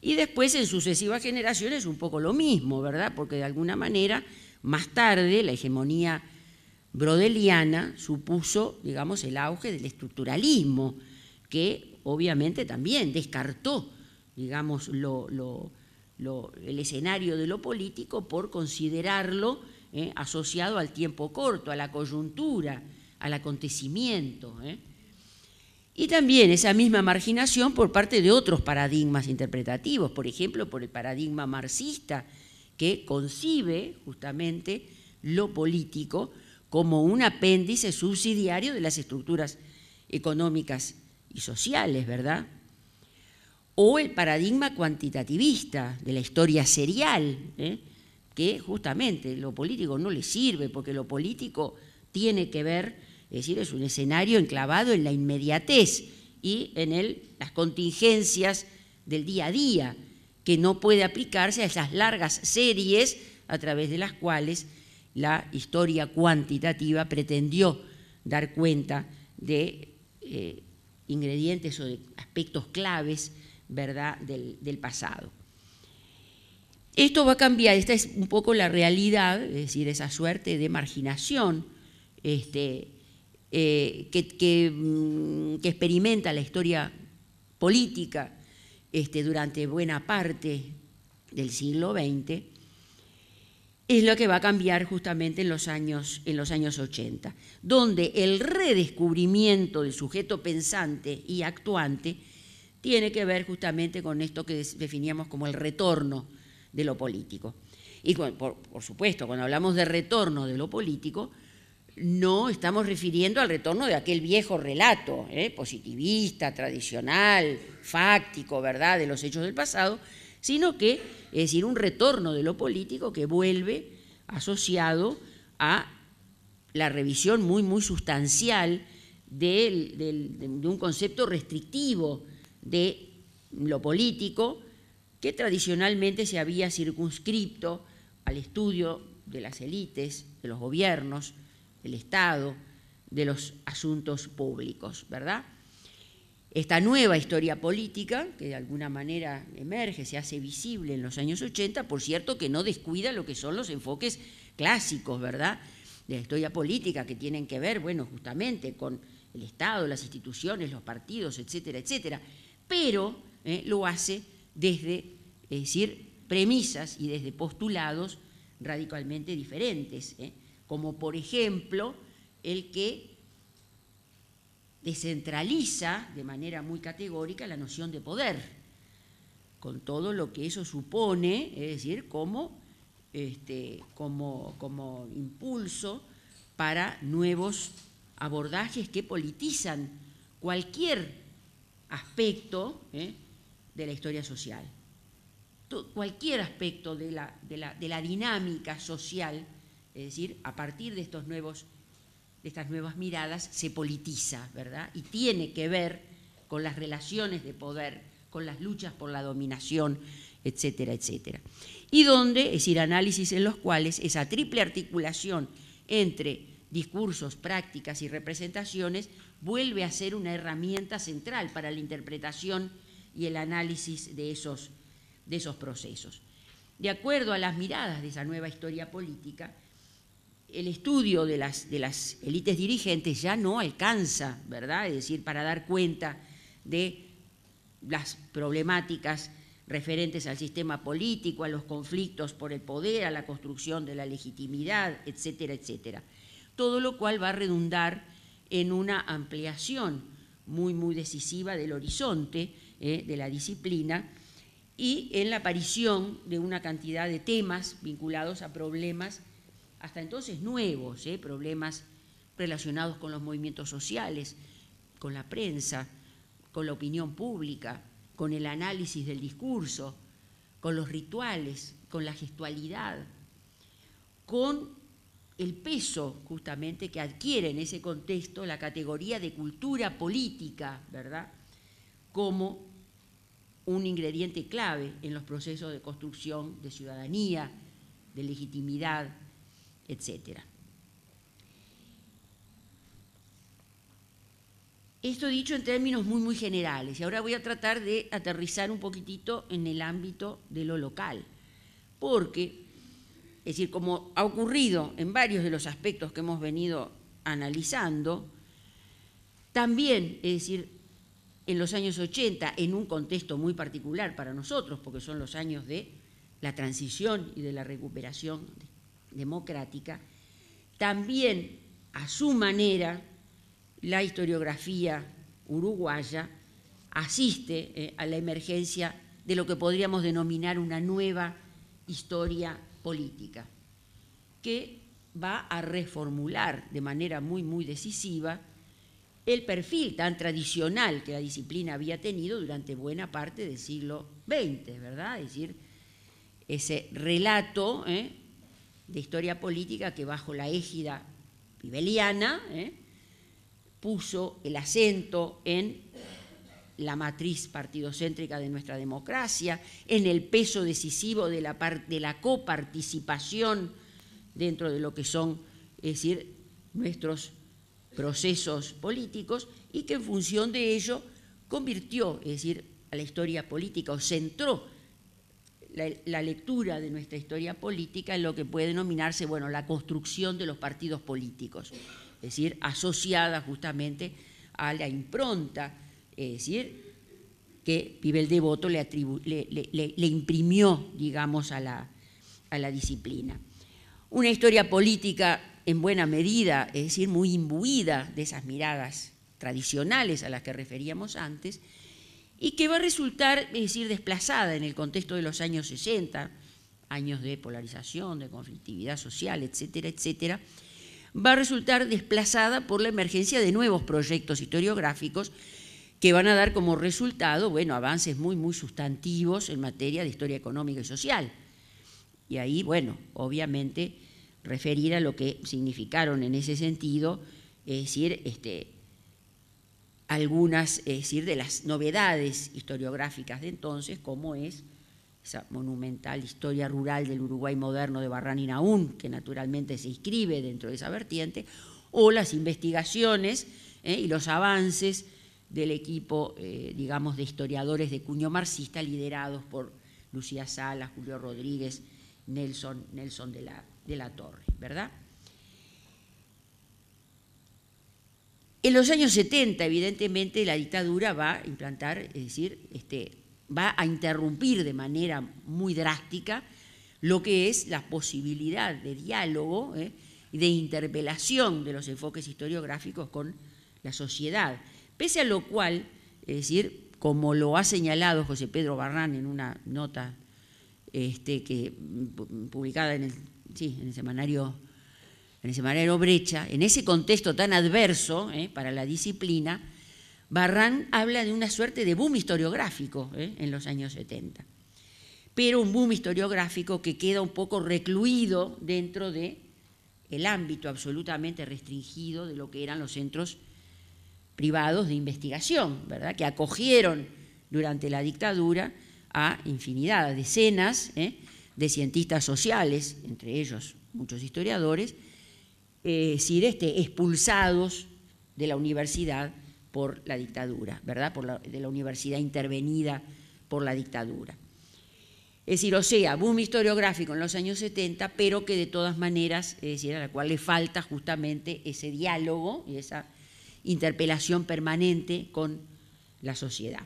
Y después en sucesivas generaciones un poco lo mismo, ¿verdad? Porque de alguna manera, más tarde, la hegemonía brodeliana supuso, digamos, el auge del estructuralismo, que obviamente también descartó, digamos, el escenario de lo político por considerarlo eh, asociado al tiempo corto, a la coyuntura, al acontecimiento. ¿eh? Y también esa misma marginación por parte de otros paradigmas interpretativos, por ejemplo, por el paradigma marxista, que concibe justamente lo político como un apéndice subsidiario de las estructuras económicas y sociales, ¿verdad? O el paradigma cuantitativista de la historia serial, ¿eh? que justamente lo político no le sirve porque lo político tiene que ver es decir, es un escenario enclavado en la inmediatez y en el, las contingencias del día a día, que no puede aplicarse a esas largas series a través de las cuales la historia cuantitativa pretendió dar cuenta de eh, ingredientes o de aspectos claves ¿verdad? Del, pasado. Esto va a cambiar, esta es un poco la realidad, es decir, esa suerte de marginación este, eh, mm, que, experimenta la historia política este, durante buena parte del siglo XX, es lo que va a cambiar justamente en los años, en los años 80, donde el redescubrimiento del sujeto pensante y actuante tiene que ver justamente con esto que definíamos como el retorno de lo político. Y por supuesto, cuando hablamos de retorno de lo político, no estamos refiriendo al retorno de aquel viejo relato, ¿eh? positivista, tradicional, fáctico, ¿verdad?, de los hechos del pasado, sino que es decir, un retorno de lo político que vuelve asociado a la revisión muy, muy sustancial de, de un concepto restrictivo de lo político que tradicionalmente se había circunscripto al estudio de las élites, de los gobiernos, el Estado, de los asuntos públicos, ¿verdad? Esta nueva historia política, que de alguna manera emerge, se hace visible en los años 80, por cierto que no descuida lo que son los enfoques clásicos, ¿verdad? De la historia política que tienen que ver, bueno, justamente con el Estado, las instituciones, los partidos, etcétera, etcétera. Pero eh, lo hace desde, es decir, premisas y desde postulados radicalmente diferentes. ¿eh? como por ejemplo el que descentraliza de manera muy categórica la noción de poder, con todo lo que eso supone, es decir, como, este, como, como impulso para nuevos abordajes que politizan cualquier aspecto ¿eh? de la historia social. cualquier aspecto de la, de la, de la dinámica social es decir, a partir de, estos nuevos, de estas nuevas miradas se politiza, ¿verdad? Y tiene que ver con las relaciones de poder, con las luchas por la dominación, etcétera, etcétera. Y donde, es decir, análisis en los cuales esa triple articulación entre discursos, prácticas y representaciones vuelve a ser una herramienta central para la interpretación y el análisis de esos, de esos procesos. De acuerdo a las miradas de esa nueva historia política, el estudio de las, élites dirigentes ya no alcanza, ¿verdad? Es decir, para dar cuenta de las problemáticas referentes al sistema político, a los conflictos por el poder, a la construcción de la legitimidad, etcétera, etcétera. Todo lo cual va a redundar en una ampliación muy, muy decisiva del horizonte ¿eh? de la disciplina y en la aparición de una cantidad de temas vinculados a problemas hasta entonces nuevos, ¿eh? problemas relacionados con los movimientos sociales, con la prensa, con la opinión pública, con el análisis del discurso, con los rituales, con la gestualidad, con el peso justamente que adquiere en ese contexto la categoría de cultura política, ¿verdad? Como un ingrediente clave en los procesos de construcción de ciudadanía, de legitimidad, etc. Esto dicho en términos muy, muy generales. Y ahora voy a tratar de aterrizar un poquitito en el ámbito de lo local. Porque, es decir, como ha ocurrido en varios de los aspectos que hemos venido analizando, también, es decir, en los años 80, en un contexto muy particular para nosotros, porque son los años de la transición y de la recuperación de democrática, también a su manera la historiografía uruguaya asiste eh, a la emergencia de lo que podríamos denominar una nueva historia política, que va a reformular de manera muy, muy decisiva el perfil tan tradicional que la disciplina había tenido durante buena parte del siglo XX, ¿verdad? Es decir, ese relato eh, de historia política que bajo la égida pibeliana ¿eh? puso el acento en la matriz partidocéntrica de nuestra democracia, en el peso decisivo de la, de la coparticipación dentro de lo que son, es decir, nuestros procesos políticos y que en función de ello convirtió, es decir, a la historia política o centró la, lectura de nuestra historia política en lo que puede denominarse bueno, la construcción de los partidos políticos, es decir, asociada justamente a la impronta, es decir, que Pibel Devoto le, imprimió, digamos, a la disciplina. Una historia política en buena medida, es decir, muy imbuida de esas miradas tradicionales a las que referíamos antes, y que va a resultar, es decir, desplazada en el contexto de los años 60, años de polarización, de conflictividad social, etcétera, etcétera, va a resultar desplazada por la emergencia de nuevos proyectos historiográficos que van a dar como resultado, bueno, avances muy, muy sustantivos en materia de historia económica y social. Y ahí, bueno, obviamente, referir a lo que significaron en ese sentido, es decir, este, algunas, es decir, de las novedades historiográficas de entonces, como es esa monumental historia rural del Uruguay moderno de Barran y que naturalmente se inscribe dentro de esa vertiente, o las investigaciones eh, y los avances del equipo, eh, digamos, de historiadores de cuño marxista liderados por Lucía Salas, Julio Rodríguez, Nelson, Nelson de, la, de la Torre, ¿verdad? En los años 70, evidentemente, la dictadura va a implantar, es decir, este, va a interrumpir de manera muy drástica lo que es la posibilidad de diálogo ¿eh? y de interpelación de los enfoques historiográficos con la sociedad. Pese a lo cual, es decir, como lo ha señalado José Pedro Barrán en una nota este, que, publicada en el semanario Brecha, en ese contexto tan adverso eh, para la disciplina, Barran habla de una suerte de boom historiográfico eh, en los años 70, pero un boom historiográfico que queda un poco recluido dentro de el ámbito absolutamente restringido de lo que eran los centros privados de investigación, ¿verdad? que acogieron durante la dictadura a infinidad, a decenas eh, de cientistas sociales, entre ellos muchos historiadores, eh, es decir, este, expulsados de la universidad por la dictadura, ¿verdad? Por de la universidad intervenida por la dictadura. Es decir, o sea, boom historiográfico en los años 70, pero que de todas maneras, es decir, a la cual le falta justamente ese diálogo y esa interpelación permanente con la sociedad.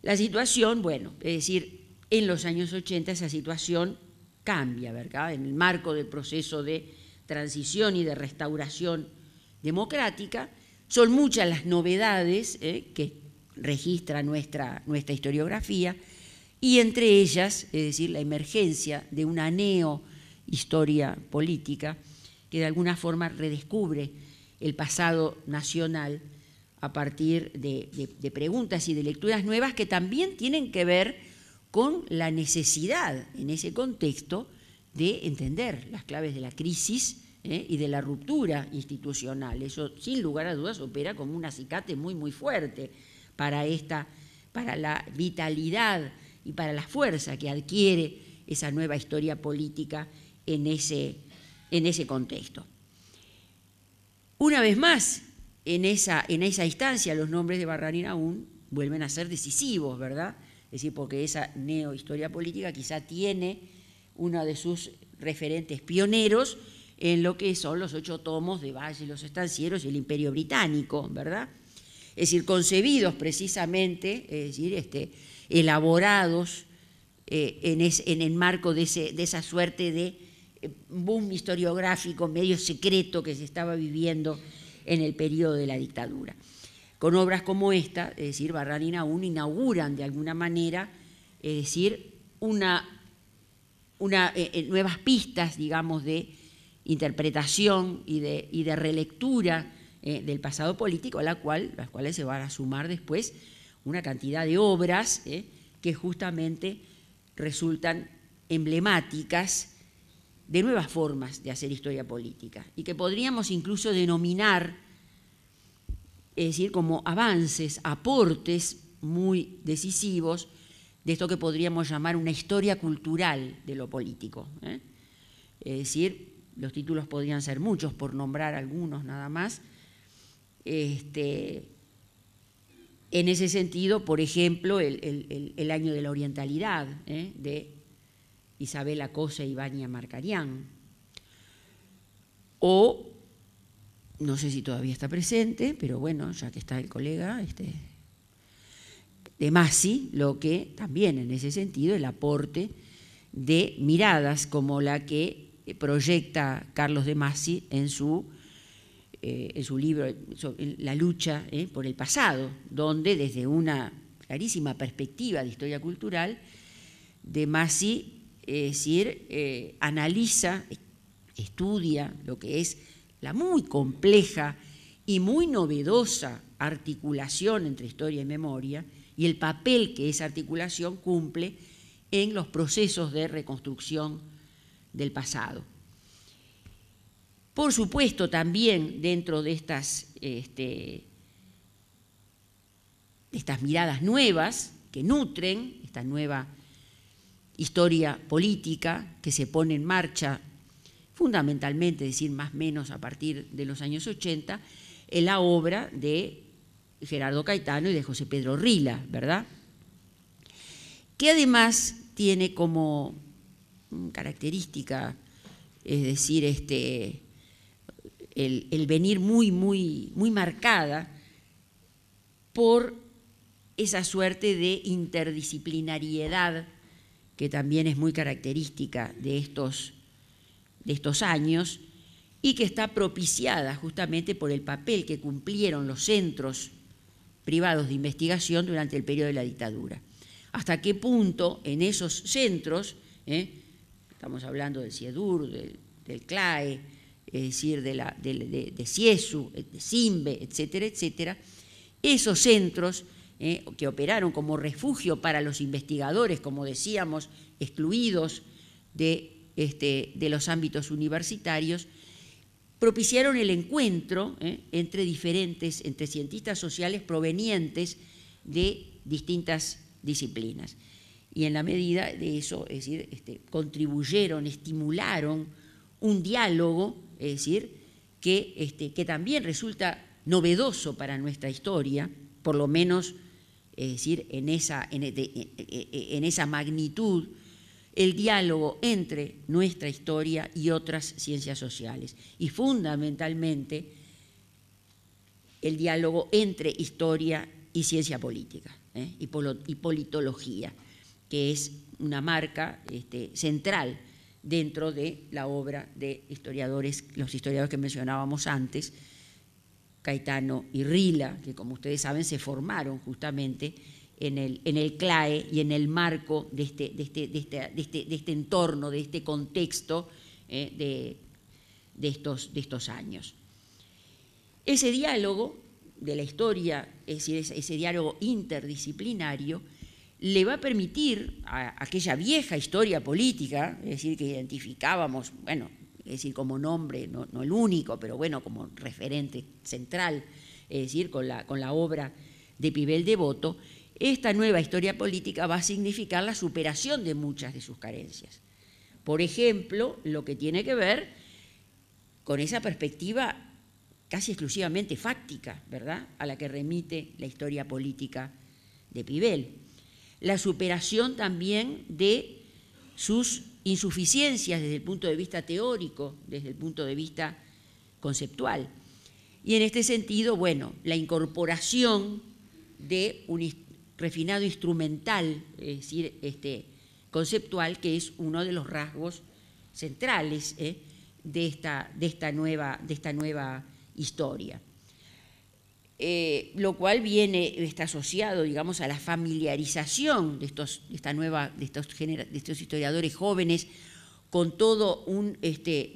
La situación, bueno, es decir, en los años 80 esa situación cambia, ¿verdad? En el marco del proceso de transición y de restauración democrática, son muchas las novedades eh, que registra nuestra, nuestra historiografía, y entre ellas, es decir, la emergencia de una neo-historia política que de alguna forma redescubre el pasado nacional a partir de, preguntas y de lecturas nuevas que también tienen que ver con la necesidad en ese contexto de entender las claves de la crisis ¿eh? y de la ruptura institucional. Eso, sin lugar a dudas, opera como un acicate muy, muy fuerte para, esta, para la vitalidad y para la fuerza que adquiere esa nueva historia política en ese, en ese contexto. Una vez más, en esa, en esa instancia, los nombres de y aún vuelven a ser decisivos, ¿verdad? Es decir, porque esa historia política quizá tiene uno de sus referentes pioneros en lo que son los ocho tomos de Valle, los estancieros y el Imperio Británico, ¿verdad? Es decir, concebidos precisamente, es decir, este, elaborados eh, en, en, el marco de, ese, de esa suerte de eh, boom historiográfico medio secreto que se estaba viviendo en el periodo de la dictadura. Con obras como esta, es decir, Barralina aún inauguran de alguna manera, es decir, una eh, eh, nuevas pistas, digamos, de interpretación y de, y de relectura eh, del pasado político, a la cual, las cuales se van a sumar después una cantidad de obras que justamente resultan emblemáticas de nuevas formas de hacer historia política y que podríamos incluso denominar, es decir, como avances, aportes muy decisivos de esto que podríamos llamar una historia cultural de lo político. ¿eh? Es decir, los títulos podrían ser muchos, por nombrar algunos nada más. Este, en ese sentido, por ejemplo, el, año de la orientalidad ¿eh? de Isabel Acosta y bania Marcarián. O, no sé si todavía está presente, pero bueno, ya que está el colega, este, de Masi, lo que también en ese sentido el aporte de miradas como la que proyecta Carlos de Masi en su, eh, libro La lucha eh, por el pasado, donde desde una clarísima perspectiva de historia cultural, de Masi es decir, eh, analiza, estudia lo que es la muy compleja y muy novedosa articulación entre historia y memoria, y el papel que esa articulación cumple en los procesos de reconstrucción del pasado. Por supuesto, también dentro de estas, este, estas miradas nuevas que nutren esta nueva historia política que se pone en marcha fundamentalmente, es decir, más o menos a partir de los años 80, en la obra de Gerardo Caetano y de José Pedro Rila, ¿verdad? Que además tiene como mm, característica, es decir, este, el, venir muy, muy, muy marcada por esa suerte de interdisciplinariedad que también es muy característica de estos, de estos años y que está propiciada justamente por el papel que cumplieron los centros privados de investigación durante el periodo de la dictadura. Hasta qué punto en esos centros, eh, estamos hablando del CIEDUR, del, CLAE, es decir, de, la, de, CIESU, de CIMBE, etcétera, etcétera, esos centros eh, que operaron como refugio para los investigadores, como decíamos, excluidos de este, los ámbitos universitarios, propiciaron el encuentro eh, entre diferentes, entre cientistas sociales provenientes de distintas disciplinas. Y en la medida de eso, es decir, este, contribuyeron, estimularon un diálogo, es decir, este, que, también resulta novedoso para nuestra historia, por lo menos, es decir, en esa e, e, e, magnitud el diálogo entre nuestra historia y otras ciencias sociales y fundamentalmente el diálogo entre historia y ciencia política ¿eh? y, politología, que es una marca este, central dentro de la obra de historiadores, los historiadores que mencionábamos antes, Caetano y Rila, que como ustedes saben se formaron justamente en el, CLAE y en el marco de este, este, este, este entorno, de este contexto eh, de, estos, años. Ese diálogo de la historia, es decir, ese, diálogo interdisciplinario, le va a permitir a aquella vieja historia política, es decir, que identificábamos, bueno, es decir, como nombre, no, el único, pero bueno, como referente central, es decir, con la, con la obra de Pibel Devoto, esta nueva historia política va a significar la superación de muchas de sus carencias. Por ejemplo, lo que tiene que ver con esa perspectiva casi exclusivamente fáctica, ¿verdad?, a la que remite la historia política de Pibel. La superación también de sus insuficiencias desde el punto de vista teórico, desde el punto de vista conceptual. Y en este sentido, bueno, la incorporación de un, refinado instrumental, es decir, este, conceptual, que es uno de los rasgos centrales ¿eh? de, esta, de, esta nueva, de, esta, nueva, historia. Eh, lo cual viene, está asociado, digamos, a la familiarización de estos, esta nueva, de estos, de estos historiadores jóvenes con todo un, este,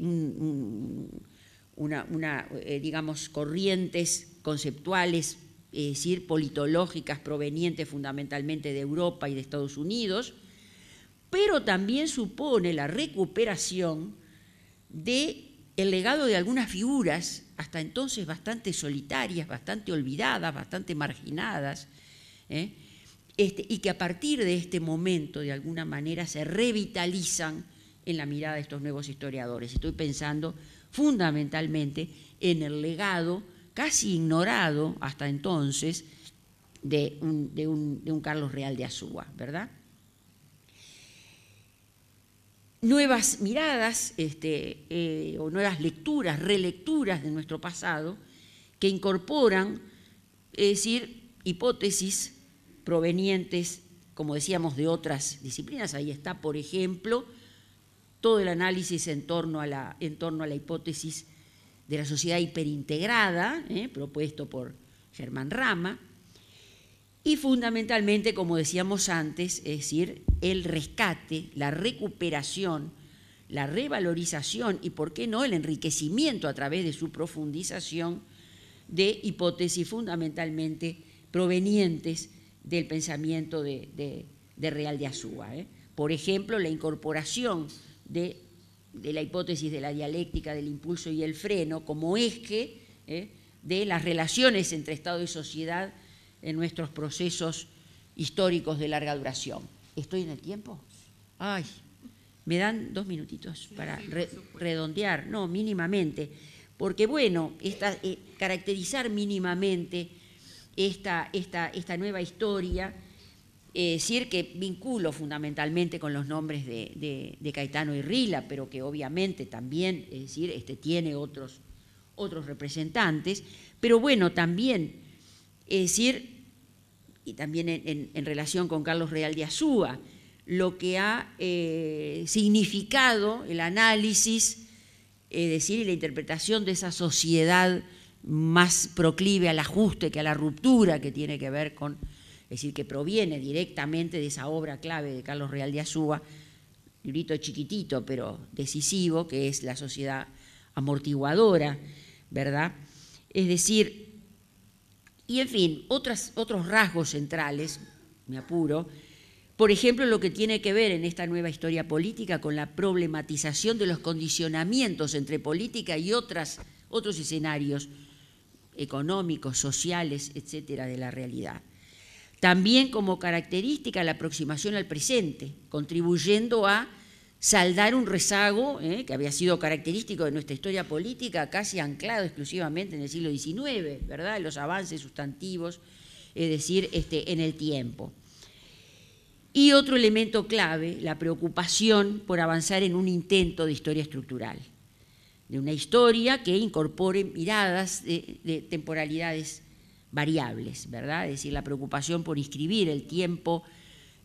una, eh, digamos, corrientes conceptuales eh, es decir, politológicas provenientes fundamentalmente de Europa y de Estados Unidos, pero también supone la recuperación de el legado de algunas figuras hasta entonces bastante solitarias, bastante olvidadas, bastante marginadas, ¿eh? este, y que a partir de este momento de alguna manera se revitalizan en la mirada de estos nuevos historiadores. Estoy pensando fundamentalmente en el legado casi ignorado hasta entonces de un, Carlos Real de Azúa, ¿verdad? Nuevas miradas este, eh, o nuevas lecturas, relecturas de nuestro pasado que incorporan, es decir, hipótesis provenientes, como decíamos, de otras disciplinas. Ahí está, por ejemplo, todo el análisis en torno a la, en torno a la hipótesis de la sociedad hiperintegrada, ¿eh? propuesto por Germán Rama, y fundamentalmente, como decíamos antes, es decir, el rescate, la recuperación, la revalorización y, por qué no, el enriquecimiento a través de su profundización de hipótesis fundamentalmente provenientes del pensamiento de, Real de Azúa. ¿eh? Por ejemplo, la incorporación de de la hipótesis de la dialéctica del impulso y el freno como eje eh, de las relaciones entre Estado y sociedad en nuestros procesos históricos de larga duración. ¿Estoy en el tiempo? Ay, me dan dos minutitos para redondear, no, mínimamente, porque bueno, eh, caracterizar mínimamente esta, esta, esta nueva historia es eh, decir que vinculo fundamentalmente con los nombres de, Caetano y Rila, pero que obviamente también, es decir, este, tiene otros, otros representantes, pero bueno, también, es decir, y también en, relación con Carlos Real de Azúa, lo que ha eh, significado el análisis, es decir, y la interpretación de esa sociedad más proclive al ajuste que a la ruptura que tiene que ver con es decir, que proviene directamente de esa obra clave de Carlos Real de Azúa, librito chiquitito pero decisivo, que es La sociedad amortiguadora, ¿verdad? Es decir, y en fin, otros rasgos centrales, me apuro, por ejemplo, lo que tiene que ver en esta nueva historia política con la problematización de los condicionamientos entre política y otras, otros escenarios económicos, sociales, etcétera, de la realidad también como característica la aproximación al presente, contribuyendo a saldar un rezago eh, que había sido característico de nuestra historia política, casi anclado exclusivamente en el siglo XIX, ¿verdad? Los avances sustantivos, es decir, este, en el tiempo. Y otro elemento clave, la preocupación por avanzar en un intento de historia estructural, de una historia que incorpore miradas de, de temporalidades variables, ¿verdad? Es decir, la preocupación por inscribir el tiempo,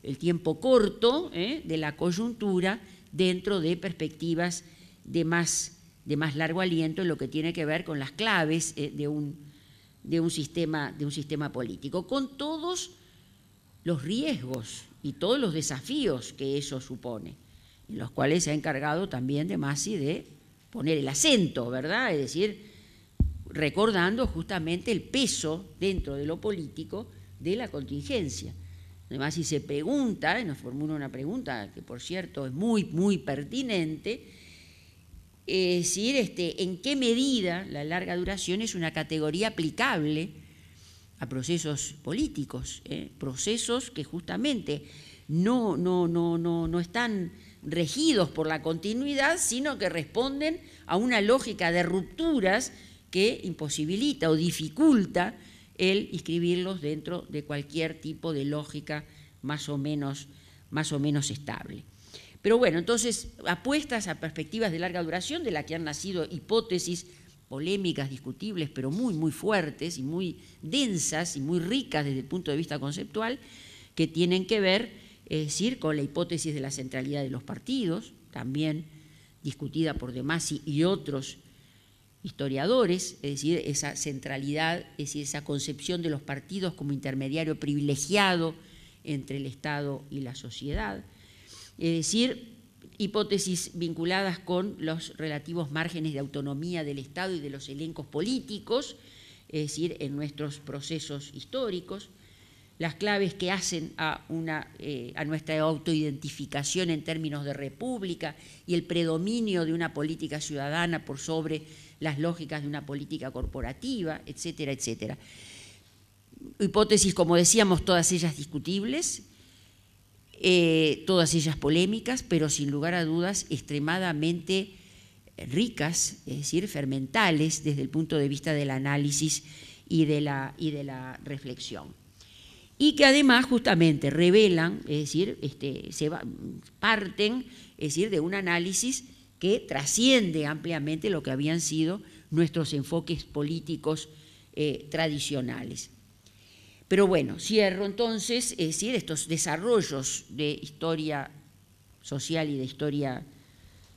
el tiempo corto ¿eh? de la coyuntura dentro de perspectivas de más, de más largo aliento en lo que tiene que ver con las claves eh, de, un, de, un sistema, de un sistema político, con todos los riesgos y todos los desafíos que eso supone, en los cuales se ha encargado también de Masi de poner el acento, ¿verdad? Es decir, recordando justamente el peso dentro de lo político de la contingencia. Además, si se pregunta, y nos formula una pregunta que por cierto es muy, muy pertinente, eh, es decir, este, en qué medida la larga duración es una categoría aplicable a procesos políticos, eh, procesos que justamente no, no, no, no están regidos por la continuidad, sino que responden a una lógica de rupturas que imposibilita o dificulta el inscribirlos dentro de cualquier tipo de lógica más o menos, más o menos estable. Pero bueno, entonces apuestas a perspectivas de larga duración de la que han nacido hipótesis polémicas, discutibles, pero muy, muy fuertes y muy densas y muy ricas desde el punto de vista conceptual, que tienen que ver, es decir, con la hipótesis de la centralidad de los partidos, también discutida por Demasi y otros historiadores, es decir, esa centralidad, es decir, esa concepción de los partidos como intermediario privilegiado entre el Estado y la sociedad, es decir, hipótesis vinculadas con los relativos márgenes de autonomía del Estado y de los elencos políticos, es decir, en nuestros procesos históricos, las claves que hacen a, una, eh, a nuestra autoidentificación en términos de república y el predominio de una política ciudadana por sobre las lógicas de una política corporativa, etcétera, etcétera. Hipótesis, como decíamos, todas ellas discutibles, eh, todas ellas polémicas, pero sin lugar a dudas extremadamente ricas, es decir, fermentales desde el punto de vista del análisis y de la, y de la reflexión. Y que además justamente revelan, es decir, este, se parten es decir, de un análisis que trasciende ampliamente lo que habían sido nuestros enfoques políticos eh, tradicionales. Pero bueno, cierro entonces, es estos desarrollos de historia social y de historia,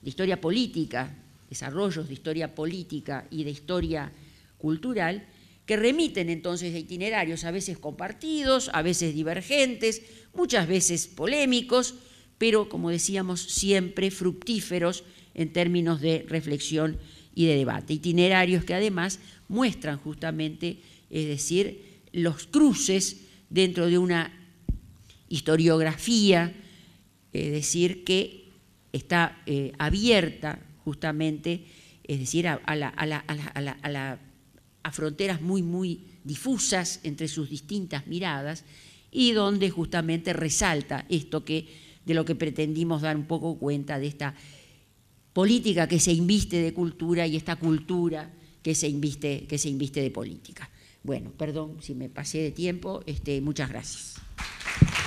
de historia política, desarrollos de historia política y de historia cultural, que remiten entonces a itinerarios a veces compartidos, a veces divergentes, muchas veces polémicos, pero como decíamos, siempre fructíferos en términos de reflexión y de debate. Itinerarios que además muestran justamente, es decir, los cruces dentro de una historiografía, es decir, que está eh, abierta justamente, es decir, a, fronteras muy, muy difusas entre sus distintas miradas y donde justamente resalta esto que de lo que pretendimos dar un poco cuenta de esta política que se inviste de cultura y esta cultura que se inviste, que se inviste de política. Bueno, perdón si me pasé de tiempo, este, muchas gracias.